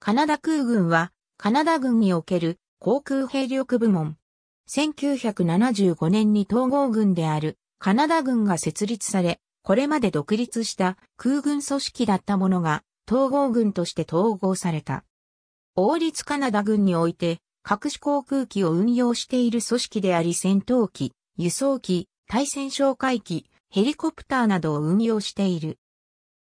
カナダ空軍は、カナダ軍における航空兵力部門。1975年に統合軍であるカナダ軍が設立され、これまで独立した空軍組織だったものが統合軍として統合された。王立カナダ軍において、各種航空機を運用している組織であり戦闘機、輸送機、対戦哨戒機、ヘリコプターなどを運用している。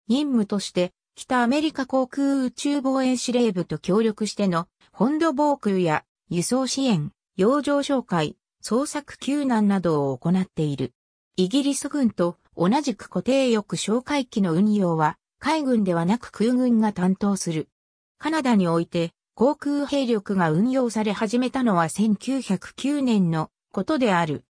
任務として北アメリカ航空宇宙防衛司令部と協力しての本土防空や輸送支援、洋上紹介、捜索救難などを行っている。イギリス軍と同じく固定翼哨戒機の運用は海軍ではなく空軍が担当する。カナダにおいて航空兵力が運用され始めたのは1909年のことである。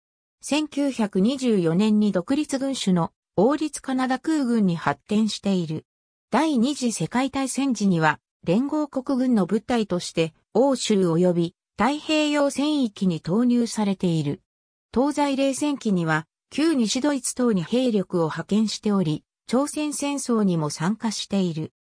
1924年に独立軍種の王立カナダ空軍に発展している。第二次世界大戦時には、連合国軍の部隊として、欧州及び太平洋戦域に投入されている。東西冷戦期には、旧西ドイツ等に兵力を派遣しており、朝鮮戦争にも参加している。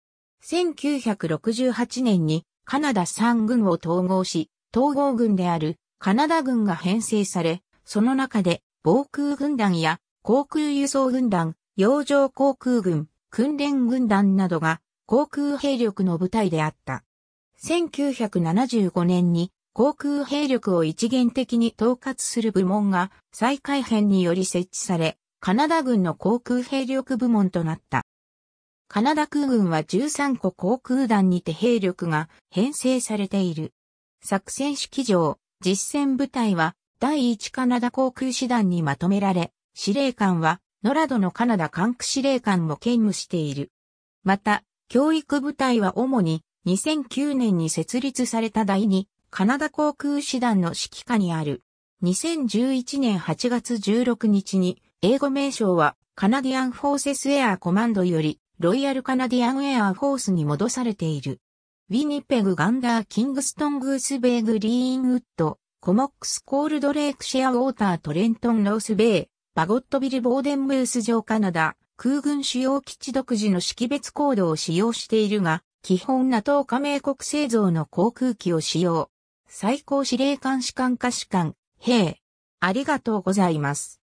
1968年にカナダ3軍を統合し、統合軍であるカナダ軍が編成され、その中で防空軍団や航空輸送軍団、洋上航空軍、訓練軍団などが航空兵力の部隊であった。1975年に航空兵力を一元的に統括する部門が再改編により設置され、カナダ軍の航空兵力部門となった。カナダ空軍は13個航空団にて兵力が編成されている。作戦式場、実戦部隊は第1カナダ航空師団にまとめられ、司令官はノラドのカナダ管区司令官も兼務している。また、教育部隊は主に2009年に設立された第2カナダ航空師団の指揮下にある。2011年8月16日に英語名称はカナディアンフォーセスエアーコマンドよりロイヤルカナディアンエアーフォースに戻されている。ウィニペグ・ガンダー・キングストン・グースベーグ・リーンウッド、コモックス・コールドレイク・シェア・ウォーター・トレントン・ロースベイ、バゴットビル・ボーデンムース城カナダ、空軍主要基地独自の識別コードを使用しているが、基本 NATO 加盟国製造の航空機を使用。最高司令官士官下士官、兵。ありがとうございます。